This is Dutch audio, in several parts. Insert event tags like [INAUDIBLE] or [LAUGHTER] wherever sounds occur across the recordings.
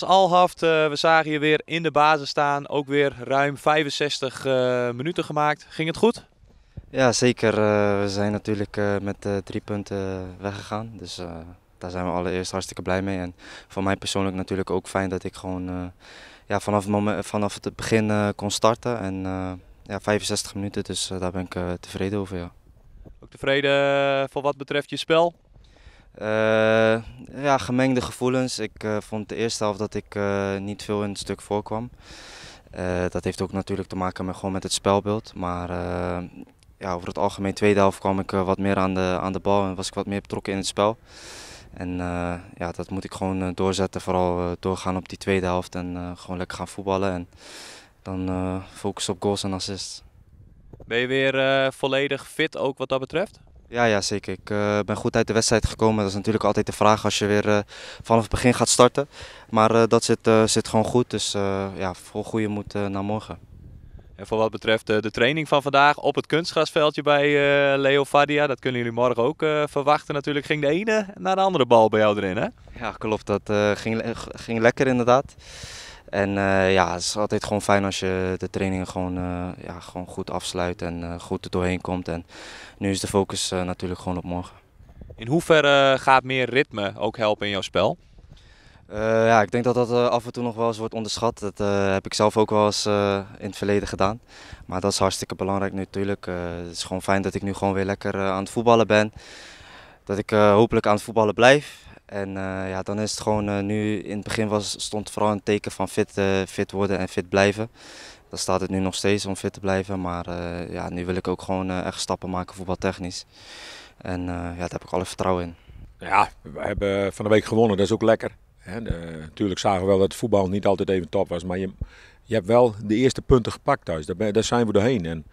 Alhaft, eh, we zagen je weer in de basis staan. Ook weer ruim 65 eh, minuten gemaakt. Ging het goed? Ja, zeker. Eh, we zijn natuurlijk met drie punten weggegaan. Dus daar zijn we allereerst hartstikke blij mee. En voor mij persoonlijk natuurlijk ook fijn dat ik gewoon ja, vanaf, moment, vanaf het begin kon starten. En ja, 65 minuten, dus daar ben ik tevreden over. Ja. Ook tevreden voor wat betreft je spel? Eh, ja, gemengde gevoelens. Ik eh, vond de eerste helft dat ik eh, niet veel in het stuk voorkwam. dat heeft ook natuurlijk te maken met, gewoon met het spelbeeld. Maar ja, over het algemeen tweede helft kwam ik wat meer aan de, aan de bal en was ik wat meer betrokken in het spel. En ja, dat moet ik gewoon doorzetten. Vooral doorgaan op die tweede helft en gewoon lekker gaan voetballen. En dan focus op goals en assists. Ben je weer volledig fit ook wat dat betreft? Ja, ja zeker. Ik eh, ben goed uit de wedstrijd gekomen. Dat is natuurlijk altijd de vraag als je weer eh, vanaf het begin gaat starten. Maar eh, dat zit, zit gewoon goed. Dus ja, vol goede moed naar morgen. En voor wat betreft de training van vandaag op het kunstgrasveldje bij Leo Fadia, dat kunnen jullie morgen ook verwachten natuurlijk, ging de ene naar de andere bal bij jou erin hè? Ja klopt, dat ging, ging lekker inderdaad. En eh, ja, het is altijd gewoon fijn als je de trainingen gewoon, eh, ja, gewoon goed afsluit en eh, goed er doorheen komt. En nu is de focus natuurlijk gewoon op morgen. In hoeverre gaat meer ritme ook helpen in jouw spel? ja, ik denk dat dat af en toe nog wel eens wordt onderschat. Dat heb ik zelf ook wel eens in het verleden gedaan. Maar dat is hartstikke belangrijk nu natuurlijk. het is gewoon fijn dat ik nu gewoon weer lekker aan het voetballen ben. Dat ik hopelijk aan het voetballen blijf. En eh, ja, dan is het gewoon eh, nu, in het begin was, stond vooral een teken van fit, eh, fit worden en fit blijven. dan staat het nu nog steeds om fit te blijven, maar ja, nu wil ik ook gewoon echt stappen maken voetbaltechnisch. En ja, daar heb ik alle vertrouwen in. Ja, we hebben van de week gewonnen, dat is ook lekker. De, natuurlijk zagen we wel dat het voetbal niet altijd even top was, maar je, je hebt wel de eerste punten gepakt thuis. Daar, daar zijn we doorheen. En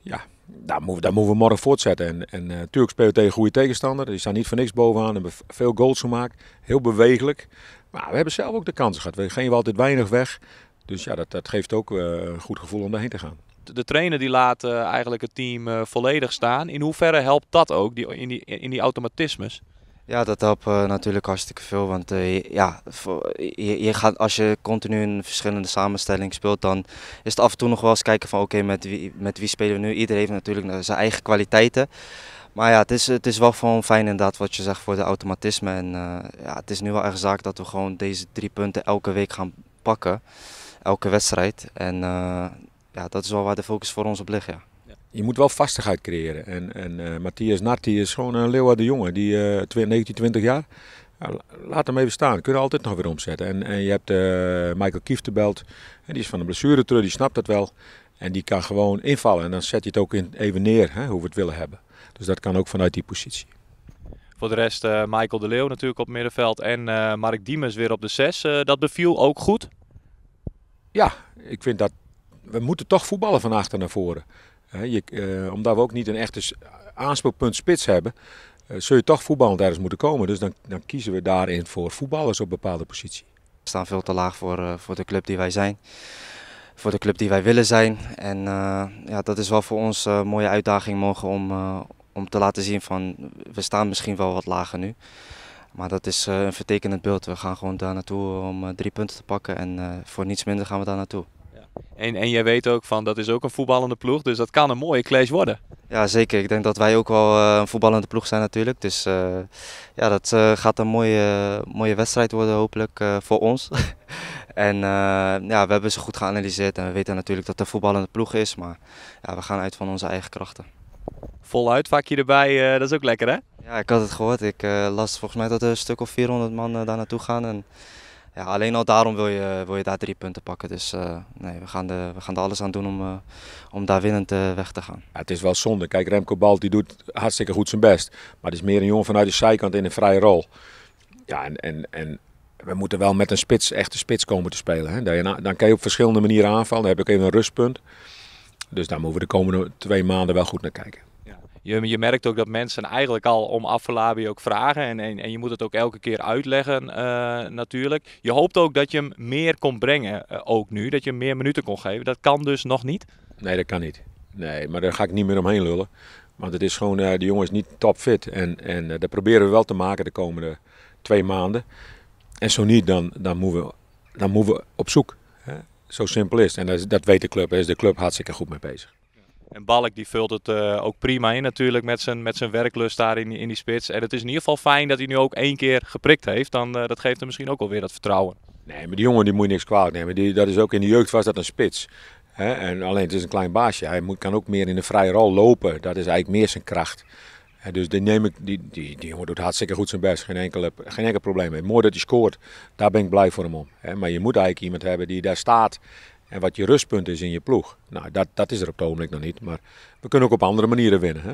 ja, daar moeten, daar moeten we morgen voortzetten. En, en uh, Turk speelt tegen goede tegenstander. Die staan niet voor niks bovenaan. Hebben veel goals gemaakt. Heel bewegelijk. Maar we hebben zelf ook de kansen gehad. We wel altijd weinig weg. Dus ja, dat, dat geeft ook eh, een goed gevoel om daarheen te gaan. De trainer die laat eh, eigenlijk het team volledig staan. In hoeverre helpt dat ook die, in, die, in die automatismes? Ja, dat helpt eh, natuurlijk hartstikke veel. Want eh, ja, je, je, gaat, als je continu in verschillende samenstellingen speelt, dan is het af en toe nog wel eens kijken van oké, met, wie, met wie spelen we nu? Iedereen heeft natuurlijk nou zijn eigen kwaliteiten. Maar ja, het is, het is wel gewoon fijn inderdaad wat je zegt voor de automatisme. En eh, ja, het is nu wel echt zaak dat we gewoon deze drie punten elke week gaan pakken. Elke wedstrijd. En ja, dat is wel waar de focus voor ons op ligt, ja je moet wel vastigheid creëren. En, en eh, Matthias Narti is gewoon een de jongen, die uh, 19, 20 jaar. laat hem even staan, kunnen altijd nog weer omzetten. En, en je hebt eh, Michael Kieftenbelt en die is van de blessure terug, die snapt dat wel. En die kan gewoon invallen en dan zet je het ook in, even neer hè, hoe we het willen hebben. Dus dat kan ook vanuit die positie. Voor de rest uh, Michael de Leeuw natuurlijk op middenveld en Mark Diemers weer op de 6. dat beviel ook goed? Ja, ik vind dat we moeten toch voetballen van achter naar voren je, eh, omdat we ook niet een echte aanspeelpunt spits hebben, uh, zul je toch voetballend ergens moeten komen. Dus dan, dan, kiezen we daarin voor voetballers op bepaalde positie. We staan veel te laag voor, eh, voor de club die wij zijn. Voor de club die wij willen zijn. En ja, dat is wel voor ons een mooie uitdaging morgen om, om te laten zien van we staan misschien wel wat lager nu. Maar dat is een vertekenend beeld. We gaan gewoon daar naartoe om drie punten te pakken en voor niets minder gaan we daar naartoe. En, en jij weet ook van dat is ook een voetballende ploeg, dus dat kan een mooie clash worden. Ja, zeker. Ik denk dat wij ook wel eh, een voetballende ploeg zijn natuurlijk. Dus eh, ja, dat eh, gaat een mooie, mooie wedstrijd worden hopelijk voor ons. [LAUGHS] en ja, we hebben ze goed geanalyseerd en we weten natuurlijk dat het een voetballende ploeg is. Maar ja, we gaan uit van onze eigen krachten. Voluit vakje erbij, dat is ook lekker hè? Ja, ik had het gehoord. Ik las volgens mij dat er een stuk of 400 man daar naartoe gaan. En ja, alleen al daarom wil je, wil je daar drie punten pakken. Dus eh, nee, we gaan, de, we gaan er alles aan doen om, eh, om daar winnend eh, weg te gaan. Ja, het is wel zonde. Kijk, Remco Balt die doet hartstikke goed zijn best. Maar het is meer een jongen vanuit de zijkant in een vrije rol. Ja, en, en, en we moeten wel met een spits, echte spits komen te spelen. Hè? dan kan je op verschillende manieren aanvallen. Dan heb ik even een rustpunt. Dus daar moeten we de komende twee maanden wel goed naar kijken je, je merkt ook dat mensen eigenlijk al om afvalabi ook vragen. En, en, je moet het ook elke keer uitleggen eh, natuurlijk. Je hoopt ook dat je hem meer kon brengen, eh, ook nu. Dat je hem meer minuten kon geven. Dat kan dus nog niet? Nee, dat kan niet. Nee, maar daar ga ik niet meer omheen lullen. Want het is gewoon, eh, de jongen is niet topfit. En, en dat proberen we wel te maken de komende twee maanden. En zo niet, dan, dan, moeten, we, dan moeten we op zoek. Hè? Zo simpel is En dat, dat weet de club. Daar is de club hartstikke goed mee bezig. En Balk die vult het eh, ook prima in natuurlijk met zijn, met zijn werklust daar in, in die spits. En het is in ieder geval fijn dat hij nu ook één keer geprikt heeft. Dan, eh, dat geeft hem misschien ook alweer dat vertrouwen. Nee, maar die jongen die moet je niks kwaad nemen. Die, dat is ook in de jeugd was dat een spits. Hè? En alleen het is een klein baasje. Hij moet, kan ook meer in de vrije rol lopen. Dat is eigenlijk meer zijn kracht. En dus die, neem ik, die, die, die jongen doet hartstikke goed zijn best. Geen, enkele, geen enkel probleem. Mooi dat hij scoort. Daar ben ik blij voor hem om. Hè? Maar je moet eigenlijk iemand hebben die daar staat en wat je rustpunt is in je ploeg. Nou, dat, dat is er op het ogenblik nog niet. Maar we kunnen ook op andere manieren winnen. Hè?